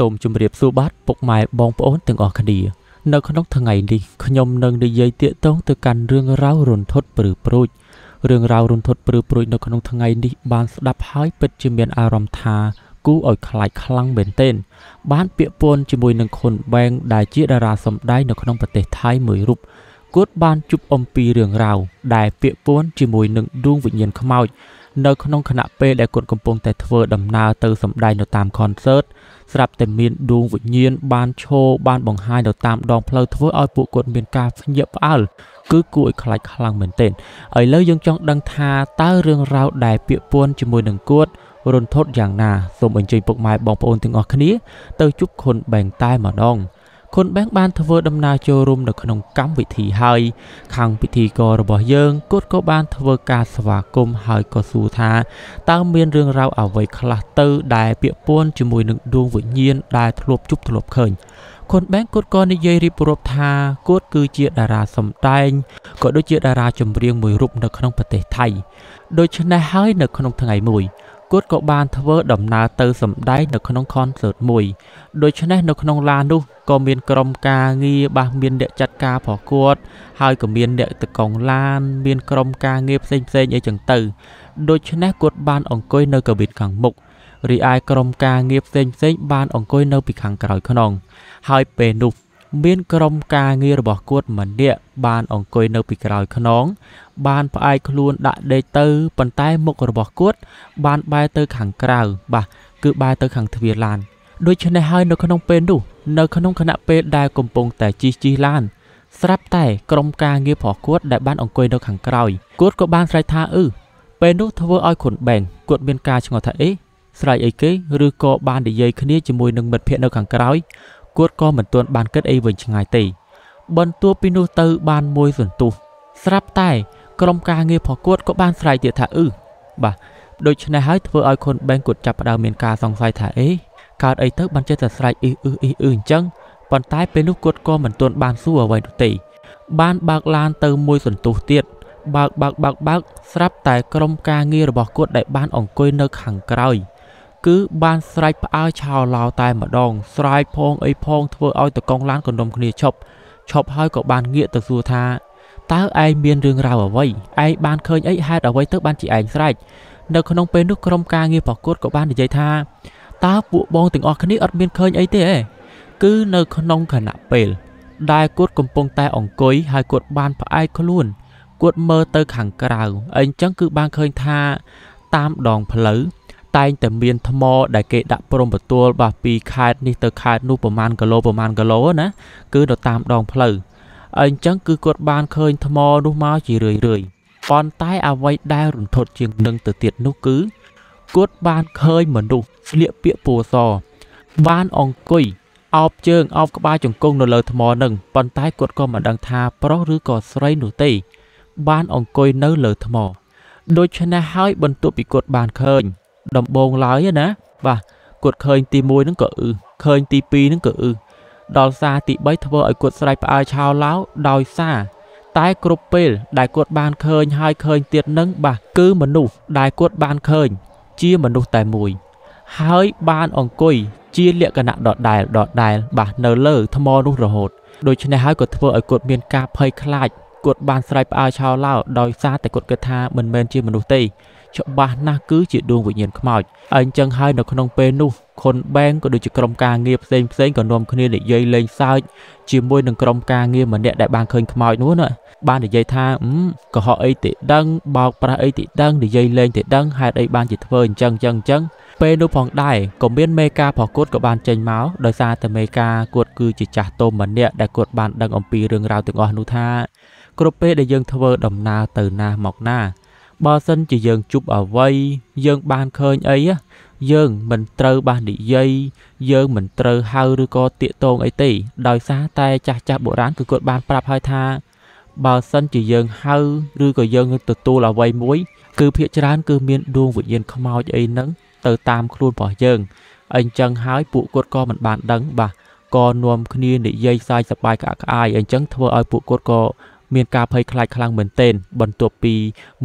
សូមជម្រាបសួរបាទពុកម៉ែបងប្អូនទាំងអស់គ្នានៅក្នុងថ្ងៃនេះខ្ញុំនឹងនិយាយទាក់ទងទៅកាន់រឿងរ៉ាវរន្ធត់ព្រឺព្រួចរឿងរ៉ាវរន្ធត់ព្រឺព្រួចនៅក្នុងថ្ងៃនេះបានស្ដាប់ហើយពិតជាមានអារម្មណ៍ថាគូឲ្យខ្លាចខ្លាំងមែនទែនបាន ពាក្យពន់ជាមួយនឹងខុនបែងដែលជាតារាសម្ដែងនៅក្នុងប្រទេសថៃមួយរូបគាត់បានជប់អំពីរឿងរ៉ាវដែលពាក្យពន់ជាមួយនឹងដួងវិញ្ញាណខ្មោចនៅក្នុងខណៈពេលដែលគាត់កំពុងតែធ្វើដំណើរទៅសម្ដែងនៅតាម concert ស្រាប់តែមានដួងវិញ្ញាណបានឈរបានបង្ហាញនៅតាមដងផ្លូវធ្វើឲ្យពួកគាត់មានការភ្ញាក់ផ្អើលគឺគួរឲ្យខ្លាចខ្លាំងមែនទែនឥឡូវយើងចង់ដឹងថាតើរឿងរ៉ាវដែលពាក្យពួនជាមួយនឹងគាត់រន្ធត់យ៉ាងណាសូមអញ្ជើញពុកម៉ែបងប្អូនទាំងអស់គ្នាទៅជួបខុនបែងតែម្ដងគុណបែងបានធ្វើ ដំណើរចូលរួមនៅក្នុងកម្មវិធីហើយ ខាងពិធីកររបស់យើងគាត់ក៏បាន ធ្វើការស្វាគមន៍ហើយក៏សួរថាតើមានរឿងរ៉ាវអ្វីខ្លះទៅដែលពាក់ព័ន្ធជាមួយនឹងដួងវិញ្ញាណដែលធ្លាប់ជួបធ្លាប់ឃើញខុនបែងគាត់ក៏និយាយរៀបរាប់ថាគាត់គឺជាតារាសម្ដែងក៏ដូចជាតារាចម្រៀងមួយរូបនៅក្នុងប្រទេសថៃ ដូច្នេះហើយ នៅក្នុងថ្ងៃមួយគាត់ក៏បានធ្វើ ដំណើរទៅសម្ដែងនៅក្នុងខនសឺតមួយ ដូច្នេះនៅក្នុង ឡាននោះក៏មានក្រុមការងារបាទមានអ្នកចាត់ការរបស់គាត់ហើយក៏មានអ្នកតកងឡាន មានក្រុមការងារផ្សេងផ្សេងអីចឹងទៅដូច្នេះគាត់បានអង្គុយនៅកាប៊ីនខាងមុខរីឯក្រុមការងារផ្សេងផ្សេងបានអង្គុយនៅពីខាងក្រោយខ្នងហើយពេលនោះមានក្រុមការងាររបស់គាត់ម្នាក់បាន អង្គុយនៅពីក្រោយខ្នងបាន ផ្អែកខ្លួនដាក់ដេកទៅប៉ុន្តែមុខរបស់គាត់បានបែរទៅខាងក្រៅបាទគឺបែរទៅខាងទ្វារឡានដូច្នេះហើយនៅក្នុងពេលនោះ នៅក្នុងខណៈពេលដែលកំពុងតែជិះជិះឡានស្រាប់តែក្រុមការងាររបស់គាត់ដែលបានអង្គុយនៅខាងក្រោយគាត់ក៏បានស្រែកថាអឺពេលនោះធ្វើឲ្យខុនបែងគាត់មានការឆ្ងល់ថាអេស្រែកអីគេឬក៏បាននិយាយគ្នាជាមួយនឹងមិត្តភ័ក្តិនៅខាងក្រោយគាត់ក៏មិនទាន់បានគិតអីវិញឆ្ងាយទេ បន្ទាប់ពីនោះទៅបានមួយសន្ទុះស្រាប់តែក្រុមការងាររបស់គាត់ក៏បានស្រែកទៀតថាអឺបាទដូច្នេះហើយធ្វើឲ្យខុនបែងគាត់ចាប់ផ្ដើមមានការសង្ស័យថាអេកើតអីទៅបានចេះតែស្រែកអ៊ីអ៊ីអ៊ីអ៊ីអញ្ចឹងប៉ុន្តែពេលនោះគាត់ក៏មិនទាន់បានសួរអ្វីនោះទេបានបើកឡានទៅមួយសន្ទុះទៀតបើកបើកបើកបើកស្រាប់តែក្រុមការងាររបស់គាត់ដែលបានអង្គុយនៅខាងក្រោយគឺបានស្រែកផ្អើឆោឡោតែម្ដងស្រែកផងអីផងធ្វើឲ្យតកងឡានក៏នំគ្នាឈប់ឈប់ហើយក៏បានងាកទៅសួរថាតើឯងមានរឿងរ៉ាវអ្វីឯងបានឃើញអីហេតុអ្វីទៅបានជាឯងស្រែកនៅក្នុងពេលនោះក្រុមការងារប្រកួតក៏បាននិយាយថាតើពួកបងទាំងអស់គ្នាអត់មានឃើញអីទេឯងគឺនៅក្នុងខណៈពេល ដែលគាត់កំពុងតែអង្គុយហើយគាត់បានផ្អែកខ្លួនគាត់មើលទៅខាងក្រៅអីចឹងគឺបានឃើញថាតាមដងផ្លូវតែងតែមានថ្មដែលគេដាក់ព្រំប្រទល់បាទពីខេត្តនេះទៅខេត្តនោះប្រហែលគីឡូប្រហែលគីឡូណាគឺទៅតាមដងផ្លូវអញ្ចឹងគឺគាត់បានឃើញថ្មនោះមកជារឿយរឿយប៉ុន្តែអ្វីដែលរន្ធត់ជាងនឹងទៅទៀតនោះគឺគាត់បានឃើញមនុស្សស្លៀកពាក់ពណ៌សបានអង្គុយអោបជើងអោបក្បាលជង្គង់នៅលើថ្មនឹងប៉ុន្តែគាត់ក៏មិនដឹងថាប្រុសឬក៏ស្រីនោះទេ បានអង្គុយនៅលើថ្មដូច្នេះហើយបន្ទាប់ពីគាត់បានឃើញដំបងឡើយណាបាទគាត់ឃើញទី1ហ្នឹងក៏អឺឃើញទី2ហ្នឹងក៏អឺដល់សារទី3ធ្វើឲ្យគាត់ស្រែកផ្អើលឆោឡោដោយសារតែគ្រប់ពេលដែលគាត់បានឃើញហើយឃើញទៀតនឹងបាទគឺមនុស្សដែលគាត់បានឃើញ ជាមនុស្សតែមួយហើយបានអង្គុយជាលក្ខណៈដដែលដដែលបាទនៅលើថ្មនោះរហូតដូច្នេះហើយក៏ធ្វើឲ្យគាត់មានការភ័យខ្លាចគាត់បានស្រែកផ្អើលឆោឡោដោយសារតែគាត់គិតថាមិនមែនជាមនុស្សទេច្បាស់ណាស់គឺជាដួងវិញ្ញាណខ្មោចអញ្ចឹងហើយនៅក្នុងពេលនោះខុនបែងក៏ដូចជាក្រុមការងារផ្សេងផ្សេងក៏នាំគ្នានិយាយលេងសើចជាមួយនឹងក្រុមការងារម្នាក់ដែលបានឃើញខ្មោចនោះណាបាននិយាយថាកុហកអីតិដឹងបោកប្រាស់អីតិដឹងនិយាយលេងតិដឹងហេតុអីបានជាធ្វើអញ្ចឹងអញ្ចឹងអញ្ចឹងពេលនោះផងដែរក៏មានមេការប្រកួតក៏បានចេញមកដោយសារតែមេការគាត់គឺជាចាស់ទុំម្នាក់ដែលគាត់បានដឹងអំពីរឿងរ៉ាវទាំងអស់នោះថា គ្រប់ពេលដែលយើងធ្វើដំណើរទៅណាមកណាបើសិនជាយើងជប់អ្វីយើងបានឃើញអីយើងមិនត្រូវបាននិយាយយើងមិនត្រូវហៅឬក៏តាកតងអីទេដោយសារតែចាស់ចាស់បុរាណគឺគាត់បានប្រាប់ហើយថាបើសិនជាយើងហៅឬក៏យើង ទទួលអ្វីមួយគឺភាកច្រើន គឺមាន ដួងវិញ្ញាណខ្មោចអីហ្នឹងទៅតាមខ្លួនរបស់យើងអញ្ចឹងហើយពួកគាត់ក៏មិនបានដឹងបាទក៏នាំគ្នានិយាយសាយសបាយក្អាក់ក្អាយអញ្ចឹងធ្វើឲ្យពួកគាត់ក៏មានការភ័យខ្លាចខ្លាំងមែនទែនបន្ទាប់ពី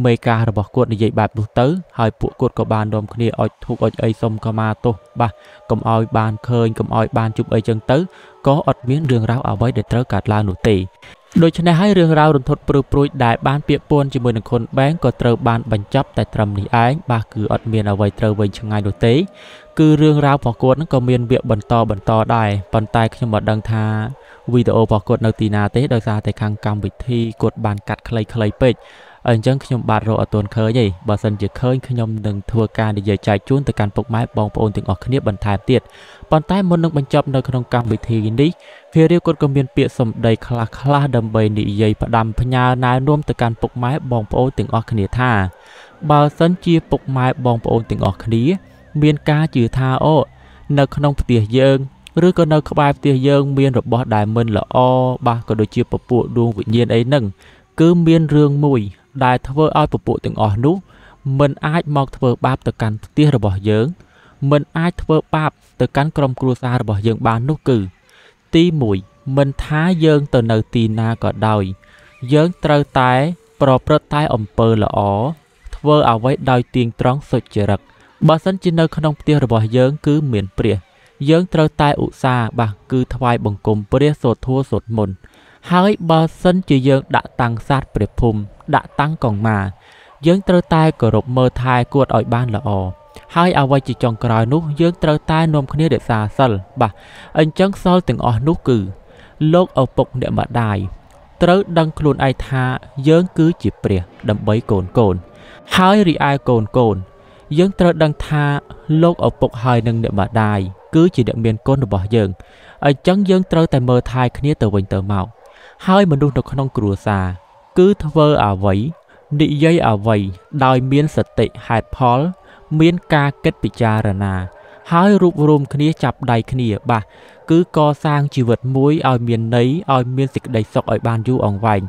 មេការរបស់គាត់និយាយបែបនោះទៅ ហើយពួកគាត់ក៏បាននាំគ្នាអុជធូបអុជអីសុំខមាទោសបាទកុំឲ្យបានឃើញកុំឲ្យបានជុំអីចឹងទៅក៏អត់មានរឿងរ៉ាវអ្វីដែលត្រូវកើតឡើងនោះទេដូច្នេះហើយរឿងរ៉ាវរន្ធត់ព្រឺព្រួយដែលបានពាក់ព័ន្ធជាមួយនឹងខុនបែងក៏ត្រូវបានបញ្ចប់តែត្រឹមនេះឯងបាទគឺអត់មានអ្វីត្រូវវិញឆ្ងាយនោះទេគឺរឿងរ៉ាវរបស់គាត់នឹងក៏មានវគ្គបន្តបន្តដែរប៉ុន្តែ ខ្ញុំមិនដឹងថាវីដេអូរបស់គាត់នៅទីណាទេដោយសារតែខាងកម្មវិធីគាត់បានកាត់ខ្លីៗពេកអញ្ចឹងខ្ញុំបាទរកអត់ទាន់ឃើញទេបើសិនជាឃើញខ្ញុំនឹងធ្វើការនិយាយចែកជូនទៅកាន់ពុកម៉ែបងប្អូនទាំងអស់គ្នាបន្ថែមទៀតប៉ុន្តែមុននឹងបញ្ចប់នៅក្នុងកម្មវិធីនេះភារាគាត់ក៏មានពាក្យសម្ដីខ្លះៗដើម្បីនិយាយផ្ដាំផ្ញើណែនាំទៅកាន់ពុកម៉ែបងប្អូនទាំងអស់គ្នាថាបើសិនជាពុកម៉ែបងប្អូនទាំងអស់គ្នាមានការជឿថាអូនៅក្នុងផ្ទះយើងឬក៏នៅក្បែរផ្ទះយើងមានរបស់ដែលមិនល្អបាទក៏ដូចជាពពួកដួងវិញ្ញាណអីហ្នឹងគឺមានរឿងមួយ ដែលធ្វើឲ្យពពួកទាំងអស់នោះមិនអាចមក ធ្វើបាបទៅកាន់ផ្ទះរបស់យើងមិនអាចធ្វើបាបទៅកាន់ក្រុមគ្រួសាររបស់យើងបាននោះគឺ ទី1មិនថាយើងទៅនៅទីណាក៏ដោយ យើងត្រូវតែប្រព្រឹត្តតែអំពើល្អធ្វើអ្វីដោយទៀងត្រង់សុចរិតបើសិនជានៅក្នុងផ្ទះរបស់យើងគឺមានព្រះយើងត្រូវតែឧស្សាហ៍បាទគឺ ថ្វាយបង្គំព្រះសូធัวសូត្រមុនហើយបើសិនជាយើង ដាក់តាំងសាស្ត្រព្រះភូមិដាក់តាំងកងម៉ាយើងត្រូវតែគោរពមើលថែគួរឲ្យបានល្អហើយអ្វីជាចុងក្រោយនោះ យើងត្រូវតែនាំគ្នារក្សាសិលបាទអញ្ចឹងសិលទាំងអស់នោះ គឺ លោកឪពុកអ្នកម្ដាយត្រូវដឹងខ្លួនឯងថាយើងគឺជាព្រះ ដើម្បីកូនកូនហើយរីឯកូនកូនយើងត្រូវដឹងថាលោកឪពុកហើយនិងអ្នកម្ដាយគឺជាអ្នកមានគុណរបស់យើងអញ្ចឹងយើងត្រូវតែមើលថែគ្នាទៅវិញទៅមក ហើយមនុស្សនៅក្នុងគ្រួសារគឺធ្វើអ្វីនិយាយអ្វីដោយមានសតិហេតុផលមានការគិតពិចារណា ហើយរួបរวมគ្នាចាប់ដៃគ្នាបាទគឺកសាងជីវិតមួយឲ្យមានន័យឲ្យមានសេចក្តីសុខឲ្យបានយូរអង្វែង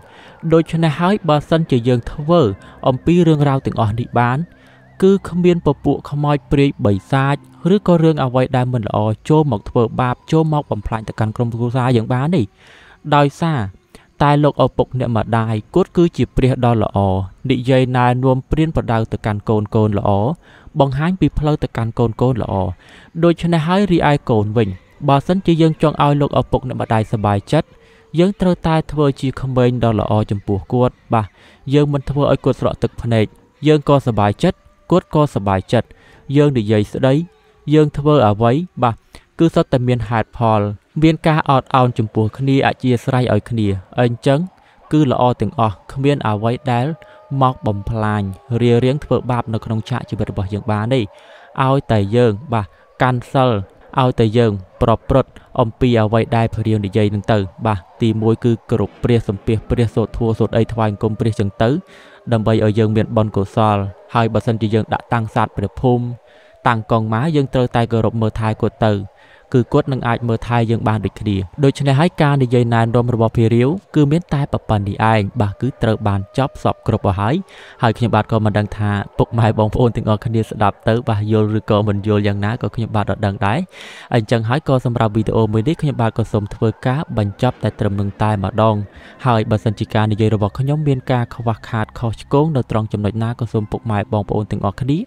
ដូច្នេះហើយបើសិនជាយើងធ្វើអំពីរឿងរ៉ាវទាំងអស់នេះបានគឺគ្មានពពួកខ្មោចព្រាយបិសាចឬក៏រឿងអ្វីដែលមិនល្អចូលមកធ្វើបាបចូលមកបំផ្លាញទៅកាន់ក្រុមគ្រួសារយើងបាននេះដោយសារតែលោកឪពុកអ្នកម្ដាយគាត់គឺជាព្រះដ៏ល្អនិយាយណែនាំព្រានប្រដៅទៅកាន់កូនកូនល្អបង្ហាញពីផ្លូវទៅកាន់កូនកូនល្អដូច្នេះហើយរីឯកូនវិញបើសិនជាយើងចង់ឲ្យលោកឪពុកអ្នកម្ដាយសប្បាយចិត្តយើងត្រូវតែធ្វើជាក្មេងដ៏ល្អចំពោះគាត់បាទយើងមិនធ្វើឲ្យគាត់ស្រក់ទឹកភ្នែកយើងក៏សប្បាយចិត្តគាត់ក៏សប្បាយចិត្តយើង និយាយស្ដី យើងធ្វើអ្វីបាទគឺសុទ្ធតែមានហេតុផល មានការអត់ឱនចំពោះគ្នាអធ្យាស្រ័យឲ្យគ្នាអញ្ចឹងគឺល្អទាំងអស់គ្មាន អ្វីដែល មកបំផ្លាញរារាំងធ្វើបាប នៅក្នុងឆាកជីវិតរបស់យើងបានទេឲ្យតែយើងបាទកាន់សិលឲ្យតែយើងប្រព្រឹត្តអំពីអ្វីដែលព្រះរាមនិយាយនឹងទៅ បាទទី1គឺគ្រប់ព្រះសម្ភាសព្រះសូត្រធัวសូត្រអីថ្វាយគុំព្រះចឹងទៅដើម្បីឲ្យយើងមានបុណ្យកុសលហើយបើសិនជាយើងដាក់តាំងសាទព្រះភូមិតាំងកងម៉ាយើងត្រូវតែគោរពមើលថែគាត់ទៅគឺគាត់នឹងអាចមើលថែយើងបានដូចគ្នាដូច្នេះហើយការនិយាយណែនាំរបស់ភីរាវគឺមានតែប្រប៉ុណ្នេះឯងបាទគឺត្រូវបានចប់សពគ្រប់អស់ហើយហើយខ្ញុំបាទក៏មិនដឹងថាពុកម៉ែបងប្អូនទាំងអស់គ្នាស្ដាប់ទៅបាទយល់ឬក៏មិនយល់យ៉ាងណាក៏ខ្ញុំបាទរត់ដឹងដែរអញ្ចឹងហើយក៏សម្រាប់វីដេអូមួយនេះខ្ញុំបាទក៏សូមធ្វើការបញ្ចប់តែត្រឹមនឹងតែម្ដងហើយបើសិនជាការនិយាយរបស់ខ្ញុំមានការខ្វះខាតខុសឆ្គងនៅត្រង់ចំណុចណាក៏សូមពុកម៉ែបងប្អូនទាំងអស់គ្នា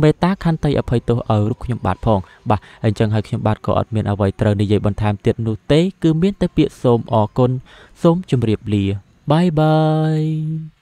មេត្តាខន្តីអភ័យទោសឲ្យរូបខ្ញុំបាទផងបាទអញ្ចឹងហើយខ្ញុំបាទក៏អត់ត់មានអ្វីត្រូវនិយាយបន្ថែមទៀតនោះទេគឺមានតែពាក្យសូមអរគុណសូមជម្រាបលាបាយបាយ